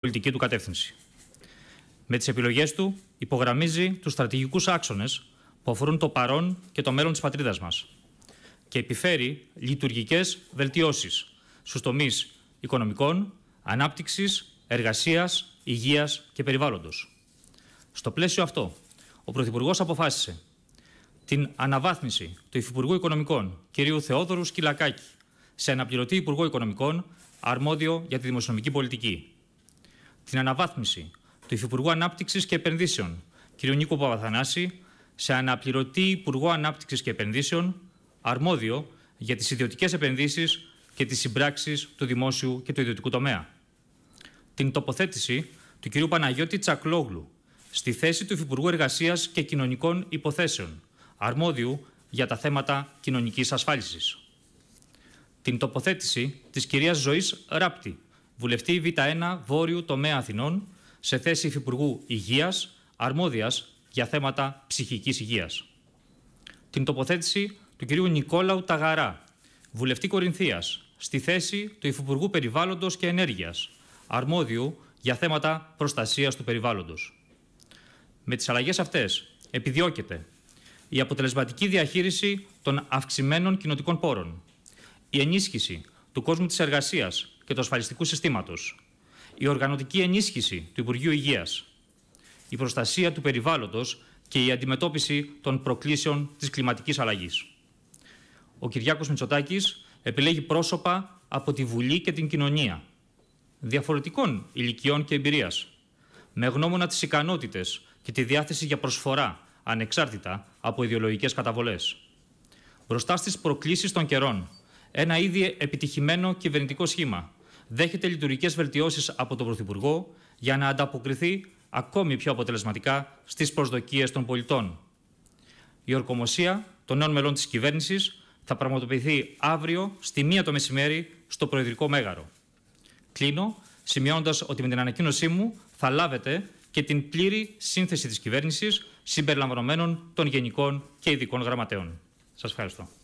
πολιτική του κατεύθυνση. Με τις επιλογές του, υπογραμμίζει τους στρατηγικούς άξονες που αφορούν το παρόν και το μέλλον της πατρίδας μας και επιφέρει λειτουργικές βελτιώσεις στους τομείς οικονομικών, ανάπτυξης, εργασίας, υγείας και περιβάλλοντος. Στο πλαίσιο αυτό, ο Πρωθυπουργός αποφάσισε την αναβάθμιση του Υφυπουργού Οικονομικών κ. Θεόδωρου Σκυλακάκη σε αναπληρωτή Υπουργό Οικονομικών αρμόδιο για τη δημοσιονομική πολιτική την αναβάθμιση του Υφυπουργού Ανάπτυξης και Επενδύσεων, κ. Νίκο Παπαθανάση, σε αναπληρωτή Υπουργό Ανάπτυξης και Επενδύσεων, αρμόδιο για τις ιδιωτικές επενδύσεις και τις συμπράξεις του δημόσιου και του ιδιωτικού τομέα. Την τοποθέτηση του κ. Παναγιώτη Τσακλόγλου στη θέση του Υφυπουργού Εργασίας και Κοινωνικών Υποθέσεων, αρμόδιου για τα θέματα κοινωνικής ασφάλισης. Την τοποθέτηση της κυρίας Ζωής Ράπτη βουλευτή Β1 Βόρειου Τομέα Αθηνών, σε θέση Υφυπουργού Υγείας, αρμόδιας για θέματα ψυχικής υγείας. Την τοποθέτηση του κυρίου Νικόλαου Ταγαρά, βουλευτή Κορινθίας, στη θέση του Υφυπουργού Περιβάλλοντος και Ενέργειας, αρμόδιου για θέματα προστασίας του περιβάλλοντος. Με τις αλλαγές αυτές επιδιώκεται η αποτελεσματική διαχείριση των αυξημένων κοινοτικών πόρων, η ενίσχυση του κόσμου της εργασίας και του ασφαλιστικού συστήματος, η οργανωτική ενίσχυση του Υπουργείου Υγείας, η προστασία του περιβάλλοντος και η αντιμετώπιση των προκλήσεων της κλιματικής αλλαγής. Ο Κυριάκος Μητσοτάκης επιλέγει πρόσωπα από τη Βουλή και την κοινωνία, διαφορετικών ηλικιών και εμπειρίας, με γνώμονα τις ικανότητες και τη διάθεση για προσφορά ανεξάρτητα από ιδεολογικές καταβολές. Μπροστά στις προκλήσεις των καιρών, ένα ήδη επιτυχημένο κυβερνητικό σχήμα δέχεται λειτουργικές βελτιώσεις από τον Πρωθυπουργό για να ανταποκριθεί ακόμη πιο αποτελεσματικά στις προσδοκίες των πολιτών. Η ορκομοσία των νέων μελών της κυβέρνησης θα πραγματοποιηθεί αύριο στη μία το μεσημέρι στο Προεδρικό Μέγαρο. Κλείνω σημειώνοντας ότι με την ανακοίνωσή μου θα λάβετε και την πλήρη σύνθεση της κυβέρνησης συμπεριλαμβανομένων των γενικών και ειδικών γραμματέων. Σας ευχαριστώ.